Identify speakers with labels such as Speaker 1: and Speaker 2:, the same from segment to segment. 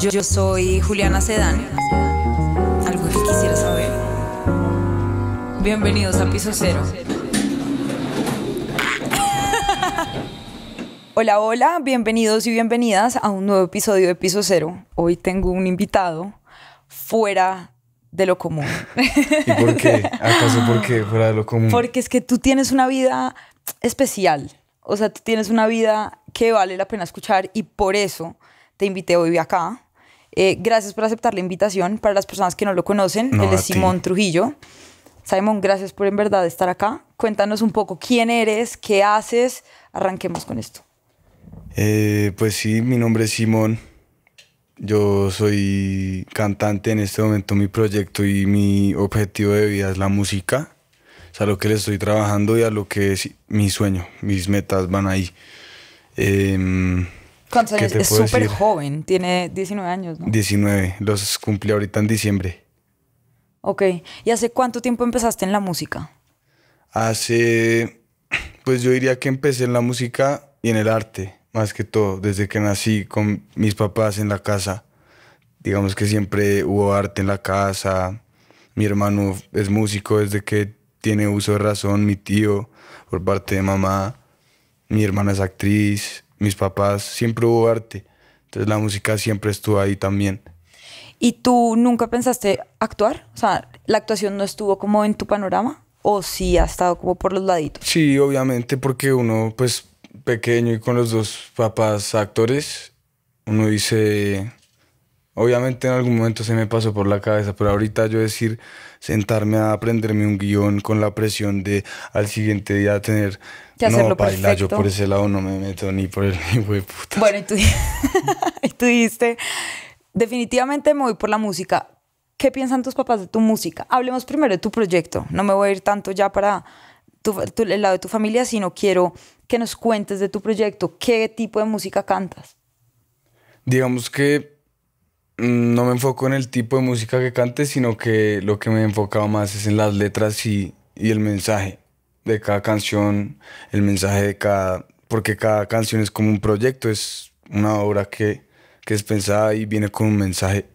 Speaker 1: Yo, yo soy Juliana Sedán. Algo que quisiera saber. Bienvenidos a Piso Cero. Hola, hola, bienvenidos y bienvenidas a un nuevo episodio de Piso Cero. Hoy tengo un invitado fuera de lo común. ¿Y por
Speaker 2: qué? ¿Acaso por qué fuera de lo común? Porque
Speaker 1: es que tú tienes una vida especial. O sea, tú tienes una vida que vale la pena escuchar y por eso te invité hoy acá. Eh, gracias por aceptar la invitación. Para las personas que no lo conocen, él es Simón Trujillo. Simón, gracias por en verdad estar acá. Cuéntanos un poco quién eres, qué haces. Arranquemos con esto.
Speaker 2: Eh, pues sí, mi nombre es Simón. Yo soy cantante en este momento. Mi proyecto y mi objetivo de vida es la música. O sea, a lo que le estoy trabajando y a lo que es mi sueño, mis metas van ahí. Eh,
Speaker 1: ¿Cuántos Es súper joven, tiene 19 años,
Speaker 2: 19, los cumplí ahorita en diciembre.
Speaker 1: Ok, ¿y hace cuánto tiempo empezaste en la música?
Speaker 2: Hace, pues yo diría que empecé en la música y en el arte, más que todo, desde que nací con mis papás en la casa. Digamos que siempre hubo arte en la casa, mi hermano es músico desde que tiene uso de razón, mi tío por parte de mamá, mi hermana es actriz, mis papás, siempre hubo arte. Entonces la música siempre estuvo ahí también.
Speaker 1: ¿Y tú nunca pensaste actuar? O sea, ¿la actuación no estuvo como en tu panorama? ¿O sí ha estado como por los laditos?
Speaker 2: Sí, obviamente, porque uno, pues, pequeño y con los dos papás actores, uno dice, Obviamente en algún momento se me pasó por la cabeza, pero ahorita yo decir, sentarme a aprenderme un guión con la presión de al siguiente día tener...
Speaker 1: Que no, baila, yo por ese
Speaker 2: lado no me meto ni por el
Speaker 1: Bueno, y tú, dijiste, definitivamente me voy por la música. ¿Qué piensan tus papás de tu música? Hablemos primero de tu proyecto. No me voy a ir tanto ya para el lado de tu familia, sino quiero que nos cuentes de tu proyecto. ¿Qué tipo de música cantas?
Speaker 2: Digamos que no me enfoco en el tipo de música que cante, sino que lo que me he enfocado más es en las letras y, el mensaje de cada canción, el mensaje de cada... Porque cada canción es como un proyecto, es una obra que, es pensada y viene con un mensaje.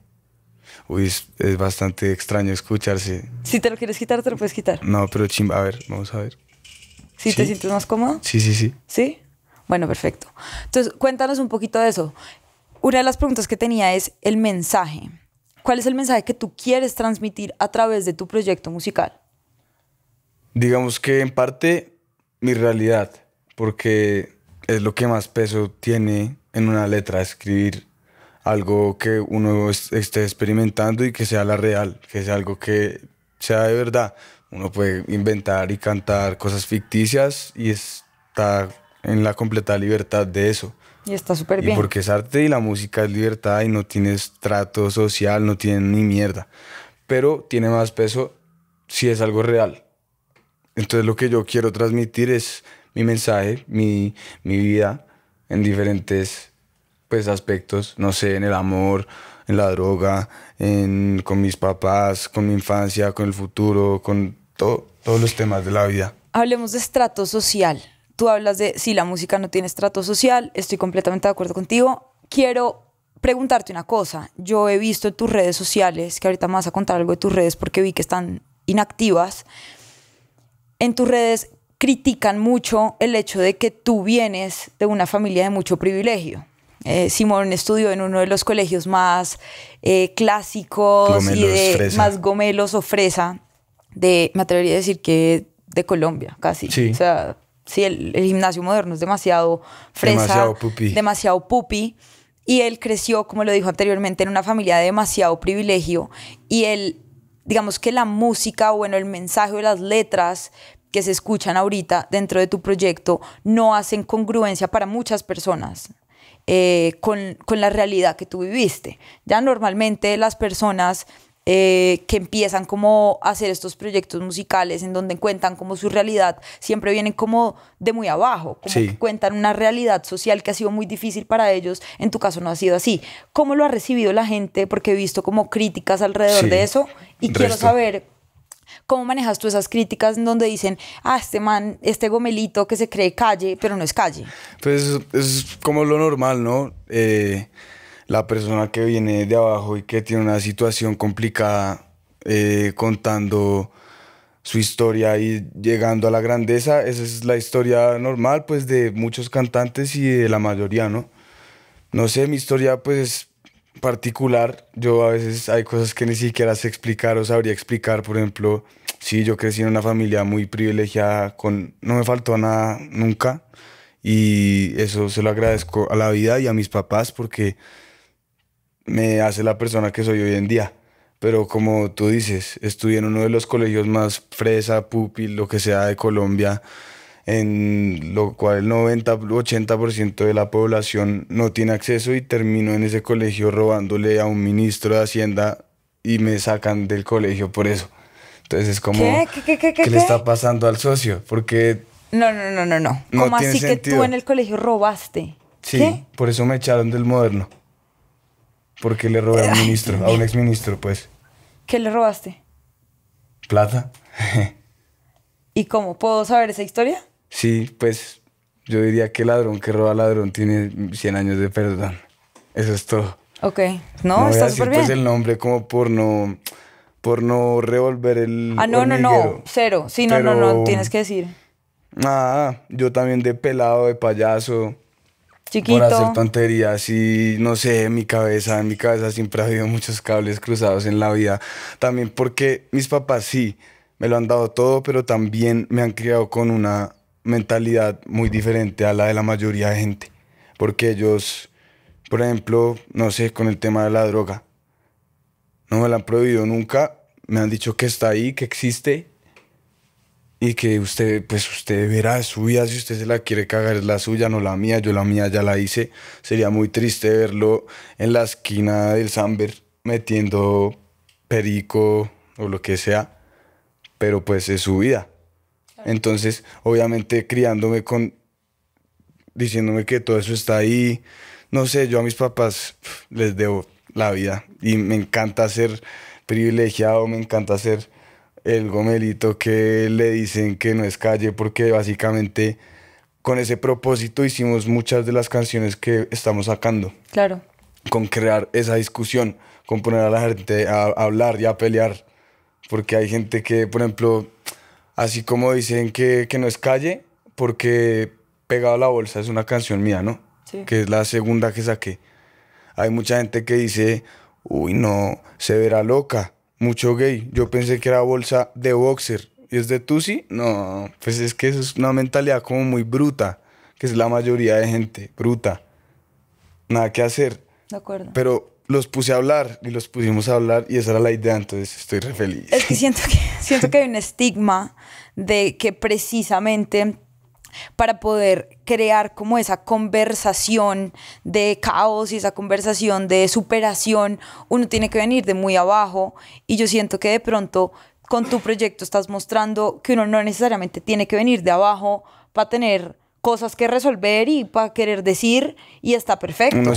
Speaker 2: Uy, es, bastante extraño escucharse.
Speaker 1: Si te lo quieres quitar, te lo puedes quitar.
Speaker 2: No, pero chimba, a ver, vamos a ver. si te sientes
Speaker 1: más cómodo? Sí, sí, sí. ¿Sí? Bueno, perfecto. Entonces, cuéntanos un poquito de eso. Una de las preguntas que tenía es el mensaje. ¿Cuál es el mensaje que tú quieres transmitir a través de tu proyecto musical?
Speaker 2: Digamos que en parte mi realidad, porque es lo que más peso tiene en una letra, escribir algo que uno esté experimentando y que sea la real, que sea algo que sea de verdad. Uno puede inventar y cantar cosas ficticias y está en la completa libertad de eso.
Speaker 1: Y está súper bien. Porque
Speaker 2: es arte y la música es libertad y no tienes trato social, no tiene ni mierda. Pero tiene más peso si es algo real. Entonces lo que yo quiero transmitir es mi mensaje, mi, vida en diferentes pues, aspectos, no sé, en el amor, en la droga, con mis papás, con mi infancia, con el futuro, con todos los temas de la vida.
Speaker 1: Hablemos de estrato social tú hablas de si la música no tiene estrato social, estoy completamente de acuerdo contigo. Quiero preguntarte una cosa. Yo he visto en tus redes sociales, que ahorita me vas a contar algo de tus redes porque vi que están inactivas. En tus redes critican mucho el hecho de que tú vienes de una familia de mucho privilegio. Eh, Simón estudió en uno de los colegios más eh, clásicos y de más gomelos o fresa de, me atrevería a decir que de Colombia, casi. Sí. Sí, el, gimnasio moderno es demasiado fresa, demasiado pupi. Y él creció, como lo dijo anteriormente, en una familia de demasiado privilegio. Y él, digamos que la música, bueno, el mensaje o las letras que se escuchan ahorita dentro de tu proyecto no hacen congruencia para muchas personas. Eh, con, con la realidad que tú viviste. Ya normalmente las personas eh, que empiezan como a hacer estos proyectos musicales en donde cuentan como su realidad, siempre vienen como de muy abajo, como que cuentan una realidad social que ha sido muy difícil para ellos, en tu caso no ha sido así. ¿Cómo lo ha recibido la gente? Porque he visto como críticas alrededor de eso y quiero saber ¿Cómo manejas tú esas críticas en donde dicen, ah, este man, este gomelito que se cree calle, pero no es calle?
Speaker 2: Pues es como lo normal, ¿no? Eh, la persona que viene de abajo y que tiene una situación complicada eh, contando su historia y llegando a la grandeza. Esa es la historia normal, pues, de muchos cantantes y de la mayoría, ¿no? No sé, mi historia, pues, es particular. Yo a veces hay cosas que ni siquiera sé explicar o sabría explicar. Por ejemplo, sí, yo crecí en una familia muy privilegiada, con no me faltó nada nunca. Y eso se lo agradezco a la vida y a mis papás porque me hace la persona que soy hoy en día. Pero como tú dices, estudié en uno de los colegios más fresa, pupil, lo que sea de Colombia, en lo cual el 90-80% de la población no tiene acceso y termino en ese colegio robándole a un ministro de Hacienda y me sacan del colegio por eso. Entonces es como, ¿qué,
Speaker 1: qué, qué, qué le está
Speaker 2: pasando al socio? Porque... No, no, no, no, no. como así que tú en
Speaker 1: el colegio robaste? Sí,
Speaker 2: por eso me echaron del moderno. Porque le robé a un ministro, a un exministro, pues.
Speaker 1: ¿Qué le robaste? Plata. ¿Y cómo? ¿Puedo saber esa historia?
Speaker 2: Sí, pues yo diría que ladrón que roba ladrón tiene 100 años de perdón. Eso es todo. Ok. No, estás está súper pues, bien. el nombre como por no, por no revolver el Ah, no, no, no. Cero. Sí, no, no, no. Tienes que decir. Ah, yo también de pelado, de payaso. Por hacer tonterías y no sé, en mi cabeza, en mi cabeza siempre ha habido muchos cables cruzados en la vida. También porque mis papás sí me lo han dado todo, pero también me han criado con una mentalidad muy diferente a la de la mayoría de gente. Porque ellos, por ejemplo, no sé, con el tema de la droga, no me la han prohibido nunca, me han dicho que está ahí, que existe, y que usted, pues usted verá su vida, si usted se la quiere cagar es la suya, no la mía, yo la mía ya la hice. Sería muy triste verlo en la esquina del Samber metiendo perico o lo que sea, pero pues es su vida. Entonces, obviamente criándome con, diciéndome que todo eso está ahí, no sé, yo a mis papás les debo la vida y me encanta ser privilegiado, me encanta ser el gomelito que le dicen que no es calle porque básicamente con ese propósito hicimos muchas de las canciones que estamos sacando. Claro. Con crear esa discusión, con poner a la gente a hablar y a pelear. Porque hay gente que, por ejemplo, así como dicen que, no es calle, porque Pegado a la Bolsa es una canción mía, ¿no? Que es la segunda que saqué. Hay mucha gente que dice, uy, no, se verá loca mucho gay. Yo pensé que era bolsa de boxer. ¿Y es de Tusi? No, pues es que eso es una mentalidad como muy bruta, que es la mayoría de gente, bruta. Nada que hacer. De acuerdo. Pero los puse a hablar y los pusimos a hablar y esa era la idea, entonces estoy re feliz.
Speaker 1: Es que siento que, siento que hay un estigma de que precisamente para poder crear como esa conversación de caos y esa conversación de superación, uno tiene que venir de muy abajo y yo siento que de pronto con tu proyecto estás mostrando que uno no necesariamente tiene que venir de abajo para tener cosas que resolver y para querer decir y está perfecto. Uno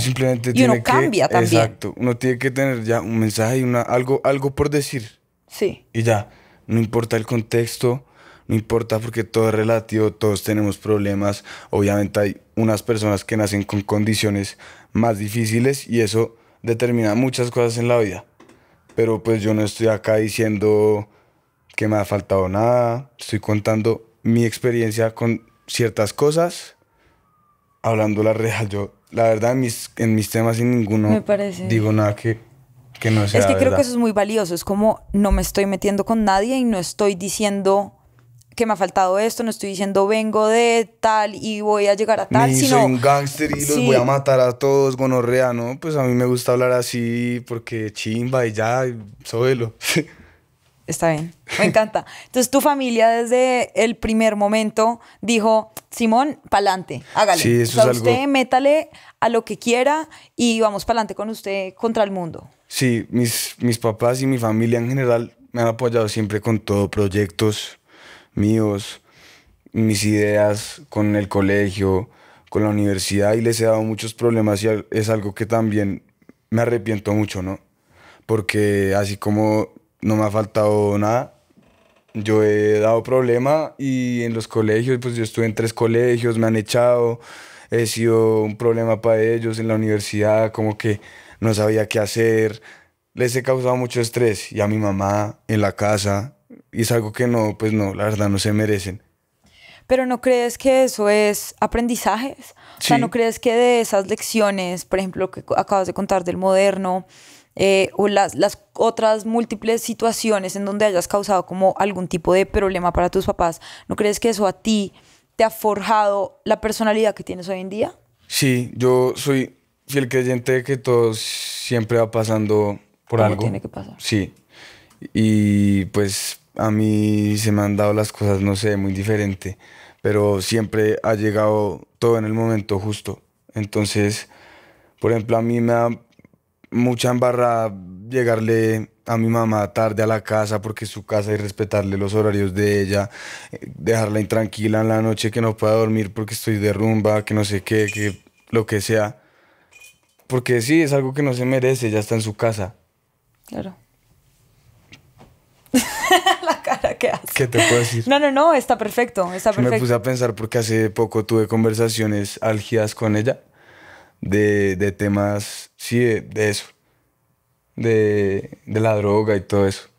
Speaker 1: y uno cambia también. Exacto,
Speaker 2: uno tiene que tener ya un mensaje y una, algo, algo por decir. Sí. Y ya, no importa el contexto, no importa porque todo es relativo, todos tenemos problemas, obviamente hay unas personas que nacen con condiciones más difíciles y eso determina muchas cosas en la vida. Pero pues yo no estoy acá diciendo que me ha faltado nada, estoy contando mi experiencia con ciertas cosas, hablando la real, yo la verdad en mis, en mis temas sin ninguno digo nada que, no sea Es que creo que eso es
Speaker 1: muy valioso, es como no me estoy metiendo con nadie y no estoy diciendo que me ha faltado esto, no estoy diciendo vengo de tal y voy a llegar a tal, Ni sino... soy un
Speaker 2: gángster y los voy a matar a todos, gonorrea, ¿no? Pues a mí me gusta hablar así porque chimba y ya, sóbelo.
Speaker 1: Está bien, me encanta. Entonces tu familia desde el primer momento dijo, Simón, pa'lante, hágale. Sí, eso o sea, usted métale a lo que quiera y vamos pa'lante con usted contra el mundo.
Speaker 2: Sí, mis, mis papás y mi familia en general me han apoyado siempre con todo, proyectos, míos, mis ideas con el colegio, con la universidad y les he dado muchos problemas y es algo que también me arrepiento mucho, ¿no? Porque así como no me ha faltado nada, yo he dado problema y en los colegios, pues yo estuve en tres colegios, me han echado, he sido un problema para ellos en la universidad, como que no sabía qué hacer, les he causado mucho estrés y a mi mamá en la casa y es algo que no, pues no, la verdad no se merecen.
Speaker 1: Pero no crees que eso es aprendizajes? O sea, ¿no crees que de esas lecciones, por ejemplo, que acabas de contar del moderno, eh, o las, las, otras múltiples situaciones en donde hayas causado como algún tipo de problema para tus papás, ¿no crees que eso a ti te ha forjado la personalidad que tienes hoy en día?
Speaker 2: Sí, yo soy fiel creyente de que todo siempre va pasando por algo. Tiene que pasar. Sí. Y pues a mí se me han dado las cosas, no sé, muy diferente, pero siempre ha llegado todo en el momento justo. Entonces, por ejemplo, a mí me da mucha embarra llegarle a mi mamá tarde a la casa porque es su casa y respetarle los horarios de ella, eh, dejarla intranquila en la noche que no pueda dormir porque estoy de rumba, que no sé qué, que lo que sea. Porque sí, es algo que no se merece, ya está en su casa. Claro. ¿Qué te puedo decir?
Speaker 1: No, no, no, está perfecto, está perfecto. Me puse
Speaker 2: a pensar porque hace poco tuve conversaciones álgidas con ella de, temas, sí, de, eso, de, de la droga y todo eso.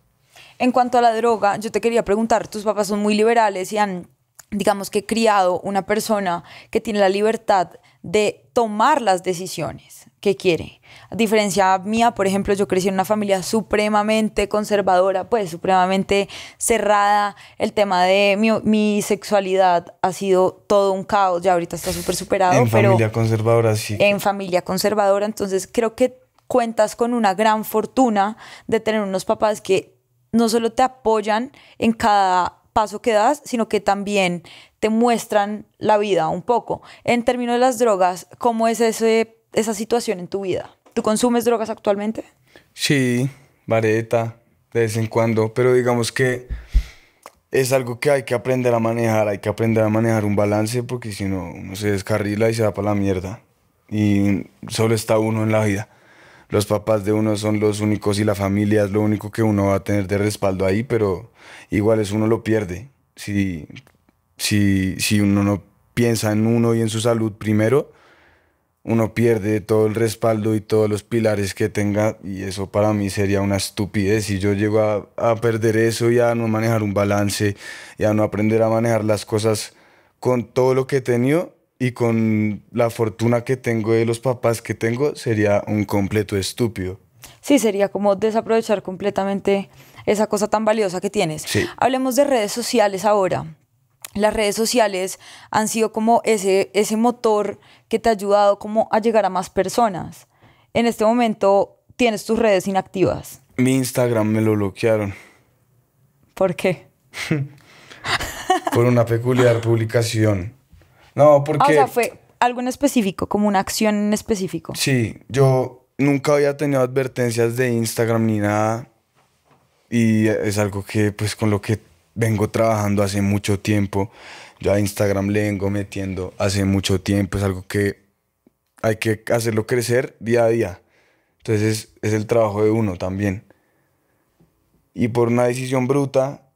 Speaker 1: En cuanto a la droga, yo te quería preguntar, tus papás son muy liberales y han, digamos que, criado una persona que tiene la libertad de tomar las decisiones, ¿Qué quiere. A diferencia mía, por ejemplo, yo crecí en una familia supremamente conservadora, pues supremamente cerrada. El tema de mi, sexualidad ha sido todo un caos, ya ahorita está súper superado. En familia
Speaker 2: conservadora, sí.
Speaker 1: En familia conservadora, entonces creo que cuentas con una gran fortuna de tener unos papás que no solo te apoyan en cada paso que das, sino que también te muestran la vida un poco. En términos de las drogas, ¿cómo es ese esa situación en tu vida. ¿Tú consumes drogas actualmente?
Speaker 2: Sí, vareta, de vez en cuando, pero digamos que es algo que hay que aprender a manejar, hay que aprender a manejar un balance porque si no uno se descarrila y se va para la mierda. Y solo está uno en la vida. Los papás de uno son los únicos y la familia es lo único que uno va a tener de respaldo ahí, pero igual es uno lo pierde. Si, si, si uno no piensa en uno y en su salud primero, uno pierde todo el respaldo y todos los pilares que tenga y eso para mí sería una estupidez. Si yo llego a, perder eso y a no manejar un balance y a no aprender a manejar las cosas con todo lo que he tenido y con la fortuna que tengo de los papás que tengo, sería un completo estúpido.
Speaker 1: Sí, sería como desaprovechar completamente esa cosa tan valiosa que tienes. Hablemos de redes sociales ahora las redes sociales han sido como ese, ese motor que te ha ayudado como a llegar a más personas? En este momento tienes tus redes inactivas.
Speaker 2: Mi Instagram me lo bloquearon. ¿Por qué? Por una peculiar publicación. No,
Speaker 1: porque... o sea, fue algo en específico, como una acción en específico.
Speaker 2: Sí, yo nunca había tenido advertencias de Instagram ni nada. Y es algo que, pues, con lo que vengo trabajando hace mucho tiempo. Yo a Instagram le vengo metiendo hace mucho tiempo. Es algo que hay que hacerlo crecer día a día. Entonces es, el trabajo de uno también. Y por una decisión bruta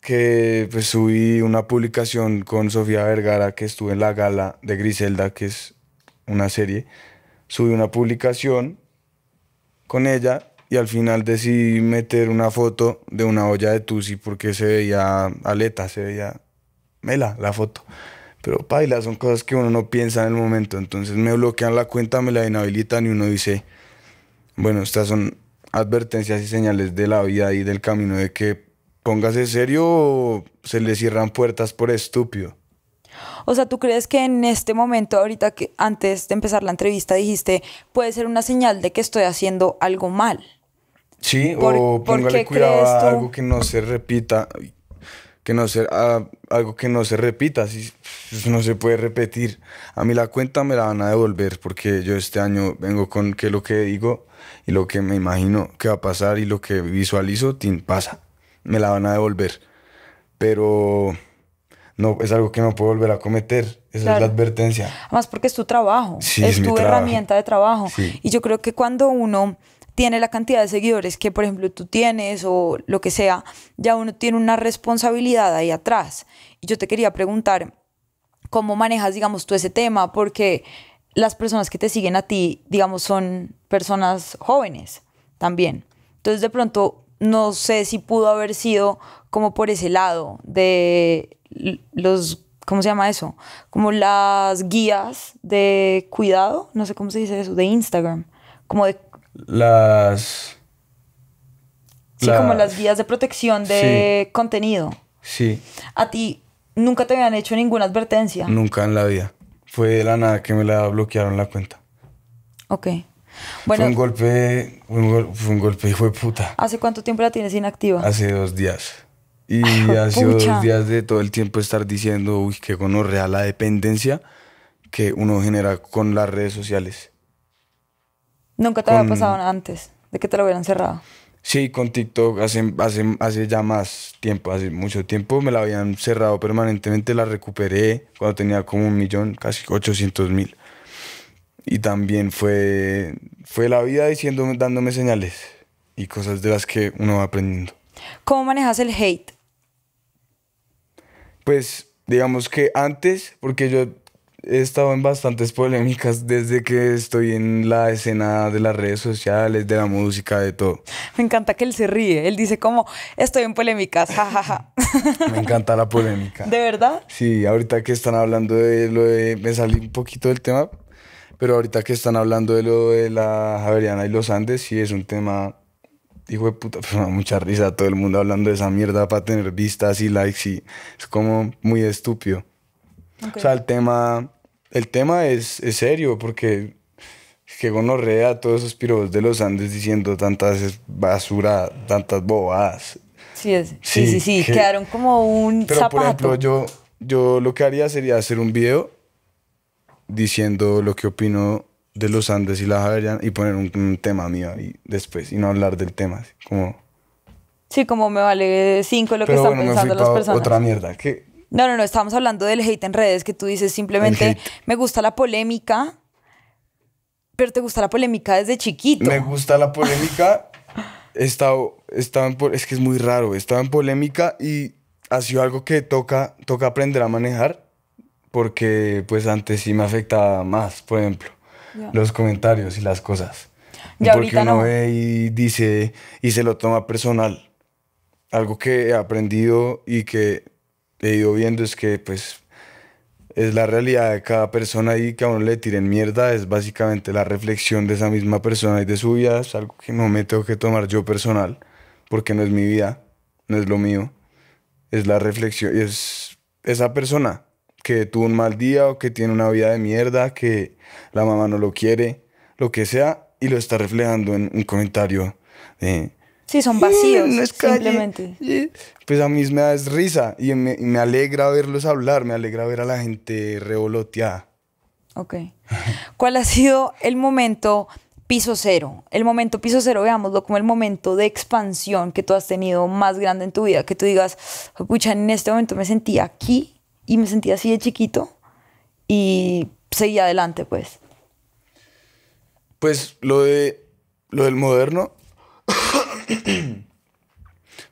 Speaker 2: que pues, subí una publicación con Sofía Vergara que estuve en la gala de Griselda, que es una serie. Subí una publicación con ella y al final decidí meter una foto de una olla de Tusi porque se veía aleta, se veía mela la foto. Pero paila, son cosas que uno no piensa en el momento. Entonces me bloquean la cuenta, me la inhabilitan y uno dice, bueno, estas son advertencias y señales de la vida y del camino de que póngase serio o se le cierran puertas por estúpido.
Speaker 1: O sea, ¿tú crees que en este momento, ahorita que antes de empezar la entrevista dijiste, puede ser una señal de que estoy haciendo algo mal?
Speaker 2: Sí, o o póngale cuidado a algo que no se repita, que no algo que no se repita, si, pues, no se puede repetir. A mí la cuenta me la van a devolver porque yo este año vengo con que lo que digo y lo que me imagino que va a pasar y lo que visualizo, pasa, me la van a devolver. Pero no es algo que no puedo volver a cometer. es la advertencia.
Speaker 1: Además, porque es tu trabajo, es, tu herramienta de trabajo. Y yo creo que cuando uno tiene la cantidad de seguidores que, por ejemplo, tú tienes o lo que sea, ya uno tiene una responsabilidad ahí atrás. Y yo te quería preguntar, ¿cómo manejas, digamos, tú ese tema? Porque las personas que te siguen a ti, digamos, son personas jóvenes también. Entonces, de pronto, no sé si pudo haber sido como por ese lado de los, ¿cómo se llama eso? Como las guías de cuidado, no sé cómo se dice eso, de Instagram, como de
Speaker 2: las...
Speaker 1: Sí, como las vías de protección de contenido. Sí. A ti nunca te habían hecho ninguna advertencia. Nunca
Speaker 2: en la vida. Fue de la nada que me la bloquearon la cuenta.
Speaker 1: Ok. Bueno, fue un
Speaker 2: golpe, fue un golpe, y fue puta.
Speaker 1: ¿Hace cuánto tiempo la tienes inactiva?
Speaker 2: Hace dos días. Y hace dos días de todo el tiempo estar diciendo, uy, que real la dependencia que uno genera con las redes sociales.
Speaker 1: Nunca te había pasado antes de que te lo hubieran cerrado.
Speaker 2: Sí, con TikTok hace, hace, hace ya más tiempo, hace mucho tiempo me la habían cerrado permanentemente, la recuperé cuando tenía como un millón, casi 800 mil. Y también fue, fue la vida diciéndome dándome señales y cosas de las que uno va aprendiendo.
Speaker 1: ¿Cómo manejas el hate?
Speaker 2: Pues digamos que antes, porque yo he estado en bastantes polémicas desde que estoy en la escena de las redes sociales, de la música, de todo.
Speaker 1: Me encanta que él se ríe. Él dice como, estoy en polémicas, jajaja.
Speaker 2: Me encanta la polémica. ¿De verdad? Sí, ahorita que están hablando de lo de... Me salí un poquito del tema, pero ahorita que están hablando de lo de la Javeriana y los Andes, sí es un tema... Hijo de puta, da mucha risa todo el mundo hablando de esa mierda para tener vistas y likes y es como muy estúpido. O sea, el tema el tema es, serio porque que gonorrea a todos esos pirobos de los Andes diciendo tantas basura, tantas bobadas.
Speaker 1: Sí, sí, sí, sí, quedaron como un Pero, zapato. Por ejemplo,
Speaker 2: yo, yo lo que haría sería hacer un video diciendo lo que opino de los Andes y la Javeriana y poner un, tema mío ahí después y no hablar del tema, como...
Speaker 1: Sí, como me vale cinco lo que están pensando las personas. Otra
Speaker 2: mierda, que
Speaker 1: no, no, no, estamos hablando del hate en redes, que tú dices simplemente, me gusta la polémica, pero te gusta la polémica desde chiquito. Me
Speaker 2: gusta la polémica, estado, estado en, es que es muy raro, estaba en polémica y ha sido algo que toca, toca aprender a manejar, porque pues antes sí me afectaba más, por ejemplo, los comentarios y las cosas. Ya porque uno ve y dice y se lo toma personal. Algo que he aprendido y que he ido viendo es que pues es la realidad de cada persona y que a uno le tiren mierda es básicamente la reflexión de esa misma persona y de su vida. Es algo que no me tengo que tomar yo personal porque no es mi vida, no es lo mío. Es la reflexión, y es esa persona que tuvo un mal día o que tiene una vida de mierda, que la mamá no lo quiere, lo que sea, y lo está reflejando en un comentario de
Speaker 1: son vacíos, simplemente.
Speaker 2: Pues a mí me da risa y me, me, alegra verlos hablar, me alegra ver a la gente revoloteada.
Speaker 1: Ok. ¿Cuál ha sido el momento piso cero? El momento piso cero, veámoslo como el momento de expansión que tú has tenido más grande en tu vida, que tú digas, pucha, en este momento me sentí aquí y me sentí así de chiquito y seguí adelante, pues.
Speaker 2: Pues lo de lo del moderno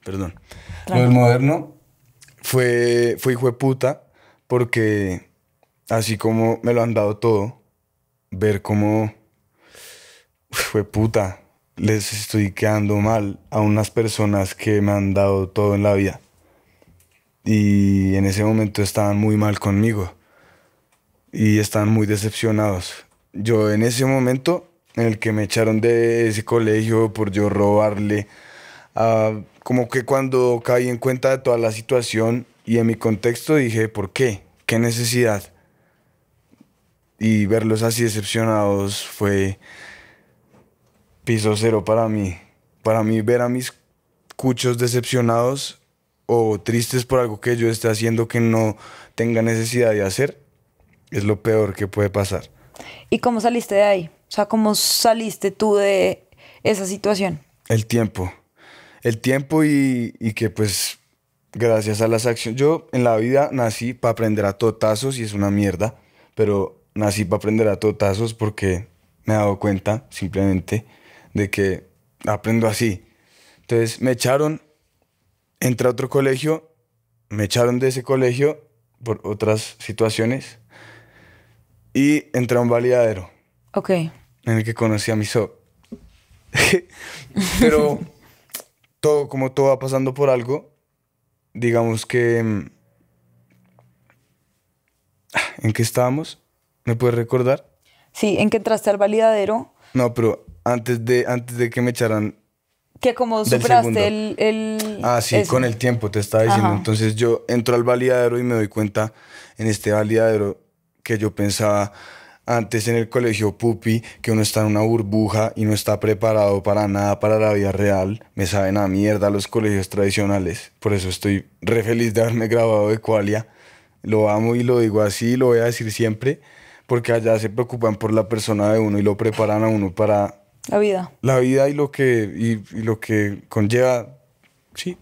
Speaker 2: Perdón. Lo moderno fue, fue hijo de puta porque así como me lo han dado todo, ver cómo fue puta, les estoy quedando mal a unas personas que me han dado todo en la vida. Y en ese momento estaban muy mal conmigo y estaban muy decepcionados. Yo en ese momento en el que me echaron de ese colegio por yo robarle. Ah, como que cuando caí en cuenta de toda la situación y en mi contexto dije, ¿por qué? ¿Qué necesidad? Y verlos así decepcionados fue piso cero para mí. Para mí ver a mis cuchos decepcionados o tristes por algo que yo esté haciendo que no tenga necesidad de hacer es lo peor que puede pasar.
Speaker 1: ¿Y cómo saliste de ahí? O sea, ¿cómo saliste tú de esa situación?
Speaker 2: El tiempo. El tiempo y, que pues gracias a las acciones. Yo en la vida nací para aprender a totazos y es una mierda, pero nací para aprender a totazos porque me he dado cuenta simplemente de que aprendo así. Entonces me echaron, entré a otro colegio, me echaron de ese colegio por otras situaciones y entré a un validadero. Ok en el que conocí a mi so. Pero todo, como todo va pasando por algo, digamos que... Mm, ¿En qué estábamos? ¿Me puedes recordar?
Speaker 1: Sí, en que entraste al validadero.
Speaker 2: No, pero antes de, antes de que me echaran...
Speaker 1: Que como superaste el, el, Ah, sí, con el
Speaker 2: tiempo, te estaba diciendo. Entonces yo entro al validadero y me doy cuenta en este validadero que yo pensaba antes en el colegio pupi que uno está en una burbuja y no está preparado para nada para la vida real. Me saben a mierda los colegios tradicionales. Por eso estoy re feliz de haberme graduado de Qualia. Lo amo y lo digo así, y lo voy a decir siempre, porque allá se preocupan por la persona de uno y lo preparan a uno para la vida. La vida y lo que y lo que conlleva sí,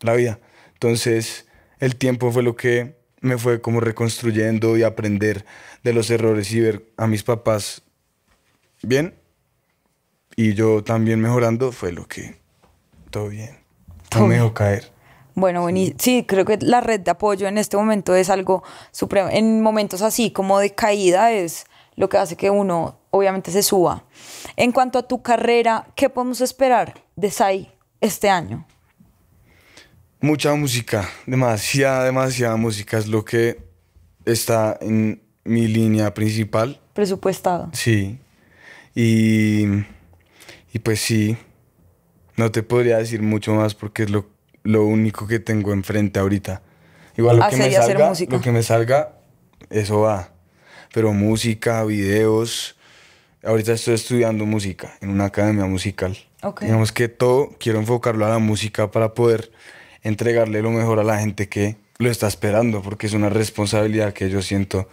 Speaker 2: la vida. Entonces, el tiempo fue lo que me fue como reconstruyendo y aprender de los errores y ver a mis papás bien y yo también mejorando fue lo que todo bien. No me dejó caer.
Speaker 1: Bueno, sí, creo que la red de apoyo en este momento es algo supremo. En momentos así como de caída es lo que hace que uno obviamente se suba. En cuanto a tu carrera, ¿qué podemos esperar de SAI este año?
Speaker 2: Mucha música, demasiada, demasiada música es lo que está en mi línea principal. Presupuestada. Sí. Y, pues sí, no te podría decir mucho más porque es lo, único que tengo enfrente ahorita. Igual lo, que me, salga, lo que me salga, eso va. Pero música, videos. Ahorita estoy estudiando música en una academia musical. Okay. Digamos que todo quiero enfocarlo a la música para poder entregarle lo mejor a la gente que lo está esperando, porque es una responsabilidad que yo siento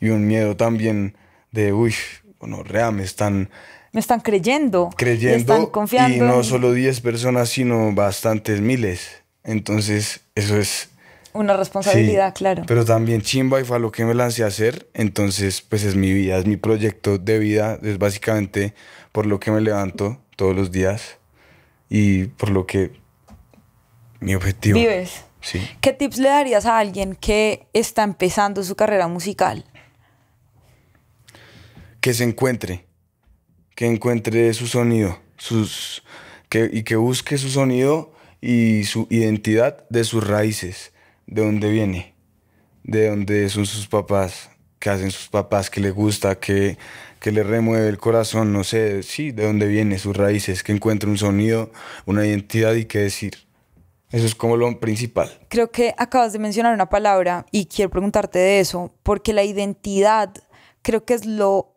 Speaker 2: y un miedo también de, uy, bueno, rea, me están...
Speaker 1: Me están creyendo. Creyendo. están confiando. Y no solo
Speaker 2: 10 personas, sino bastantes miles. Entonces, eso es...
Speaker 1: Una responsabilidad, claro. Pero
Speaker 2: también chimba y fue lo que me lancé a hacer. Entonces, pues es mi vida, es mi proyecto de vida. Es básicamente por lo que me levanto todos los días y por lo que mi objetivo. Vives. Sí.
Speaker 1: ¿Qué tips le darías a alguien que está empezando su carrera musical?
Speaker 2: Que se encuentre, que encuentre su sonido, sus, y que busque su sonido y su identidad de sus raíces, de dónde viene, de dónde son sus papás, qué hacen sus papás, qué le gusta, qué, que le remueve el corazón, no sé, sí, de dónde viene, sus raíces, que encuentre un sonido, una identidad y qué decir. Eso es como lo principal.
Speaker 1: Creo que acabas de mencionar una palabra y quiero preguntarte de eso, porque la identidad creo que es lo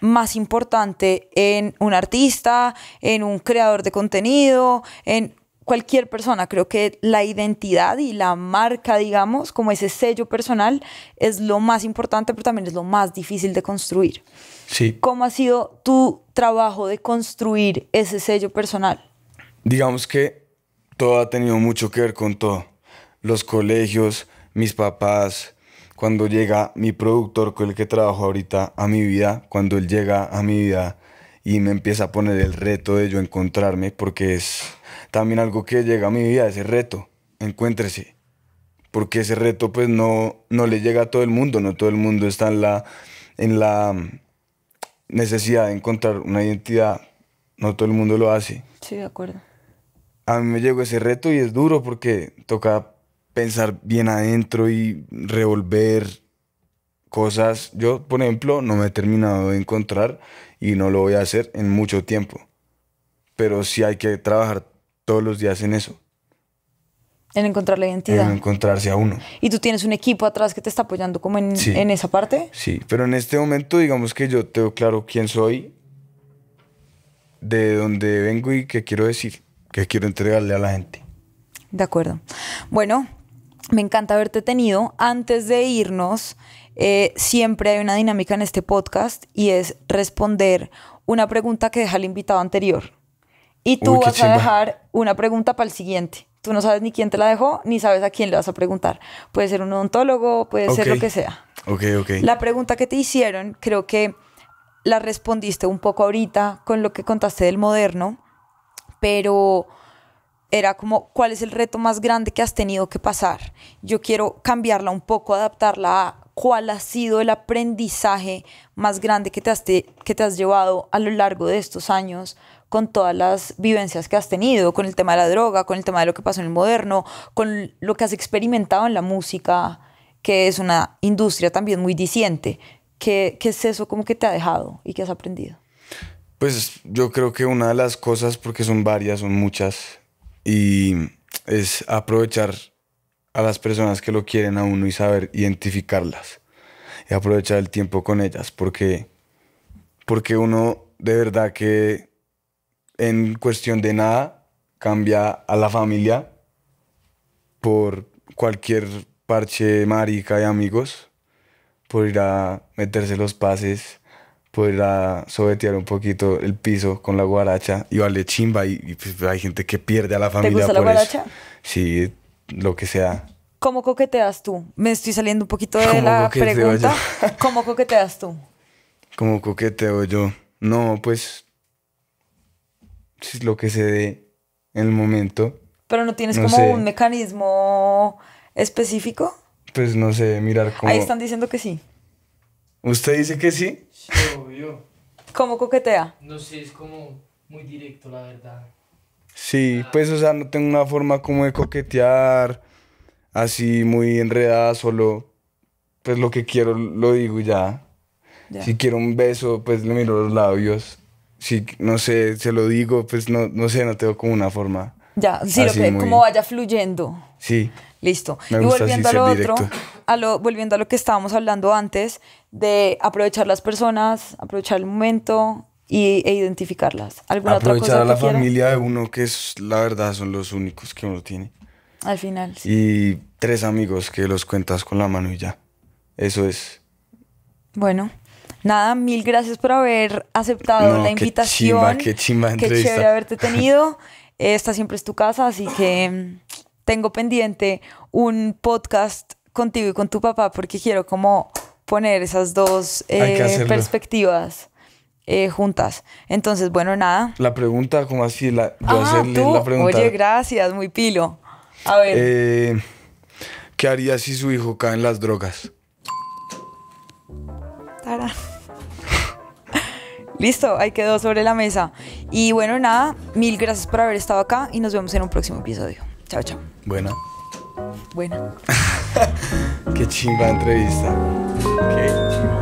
Speaker 1: más importante en un artista, en un creador de contenido, en cualquier persona. Creo que la identidad y la marca, digamos, como ese sello personal, es lo más importante, pero también es lo más difícil de construir. Sí. ¿Cómo ha sido tu trabajo de construir ese sello personal?
Speaker 2: Digamos que todo ha tenido mucho que ver con todo. Los colegios, mis papás, cuando llega mi productor con el que trabajo ahorita a mi vida, cuando él llega a mi vida y me empieza a poner el reto de yo encontrarme, porque es también algo que llega a mi vida, ese reto, encuéntrese. Porque ese reto pues no, no le llega a todo el mundo, no todo el mundo está en la, en la mm, necesidad de encontrar una identidad, no todo el mundo lo hace. Sí, de acuerdo a mí me llegó ese reto y es duro porque toca pensar bien adentro y revolver cosas. Yo, por ejemplo, no me he terminado de encontrar y no lo voy a hacer en mucho tiempo. Pero sí hay que trabajar todos los días en eso.
Speaker 1: En encontrar la identidad. En
Speaker 2: encontrarse a uno.
Speaker 1: ¿Y tú tienes un equipo atrás que te está apoyando como en, en esa parte?
Speaker 2: Sí, pero en este momento digamos que yo tengo claro quién soy, de dónde vengo y qué quiero decir que quiero entregarle a la gente.
Speaker 1: De acuerdo. Bueno, me encanta haberte tenido. Antes de irnos, eh, siempre hay una dinámica en este podcast y es responder una pregunta que deja el invitado anterior. Y tú vas a dejar una pregunta para el siguiente. Tú no sabes ni quién te la dejó, ni sabes a quién le vas a preguntar. Puede ser un odontólogo, puede ser lo que sea.
Speaker 2: Ok, ok. La
Speaker 1: pregunta que te hicieron, creo que la respondiste un poco ahorita con lo que contaste del moderno, pero era como, ¿cuál es el reto más grande que has tenido que pasar? Yo quiero cambiarla un poco, adaptarla a cuál ha sido el aprendizaje más grande que te has, que te has llevado a lo largo de estos años con todas las vivencias que has tenido, con el tema de la droga, con el tema de lo que pasó en el moderno, con lo que has experimentado en la música, que es una industria también muy disiente. ¿Qué, qué es eso como que te ha dejado y qué has aprendido?
Speaker 2: Pues yo creo que una de las cosas, porque son varias, son muchas, y es aprovechar a las personas que lo quieren a uno y saber identificarlas y aprovechar el tiempo con ellas, porque, porque uno de verdad que en cuestión de nada cambia a la familia por cualquier parche marica de amigos, por ir a meterse los pases a sobetear un poquito el piso con la guaracha y vale chimba y, pues, hay gente que pierde a la familia. ¿Te gusta la guaracha? Sí, lo que sea.
Speaker 1: ¿Cómo coqueteas tú? Me estoy saliendo un poquito de la pregunta. ¿Cómo coqueteas tú?
Speaker 2: ¿Cómo coqueteo yo? No, pues es lo que se dé en el momento. Pero no tienes como un
Speaker 1: mecanismo específico.
Speaker 2: Pues no sé, mirar cómo. Ahí están
Speaker 1: diciendo que sí.
Speaker 2: ¿Usted dice que sí? Sí,
Speaker 1: obvio. ¿Cómo coquetea? No sé, es como muy directo, la
Speaker 2: verdad. Sí, pues, o sea, no tengo una forma como de coquetear, así muy enredada, solo, pues, lo que quiero lo digo ya. Si quiero un beso, pues, le miro los labios. Si, no sé, se lo digo, pues, no, no sé, no tengo como una forma. Ya, sí, que, como
Speaker 1: vaya fluyendo. Sí. Listo. y volviendo a lo otro, volviendo a lo que estábamos hablando antes, de aprovechar las personas, aprovechar el momento y, e identificarlas. ¿Alguna aprovechar otra cosa a la familia
Speaker 2: de uno, que es la verdad son los únicos que uno tiene. Al final. Y tres amigos que los cuentas con la mano y ya. Eso es.
Speaker 1: Bueno. Nada, mil gracias por haber aceptado la qué invitación. qué chimba entrevista. Qué chévere haberte tenido. Esta siempre es tu casa, así que mm, tengo pendiente un podcast contigo y con tu papá porque quiero como poner esas dos eh, perspectivas eh, juntas. Entonces, bueno, nada.
Speaker 2: La pregunta, como así? La, ah, Oye,
Speaker 1: gracias, muy pilo. A ver.
Speaker 2: Eh, ¿Qué haría si su hijo cae en las drogas?
Speaker 1: Listo, ahí quedó sobre la mesa. Y bueno, nada, mil gracias por haber estado acá y nos vemos en un próximo episodio. Chao,
Speaker 2: chao. Bueno. Bueno. Qué chimba entrevista.
Speaker 1: Qué chingada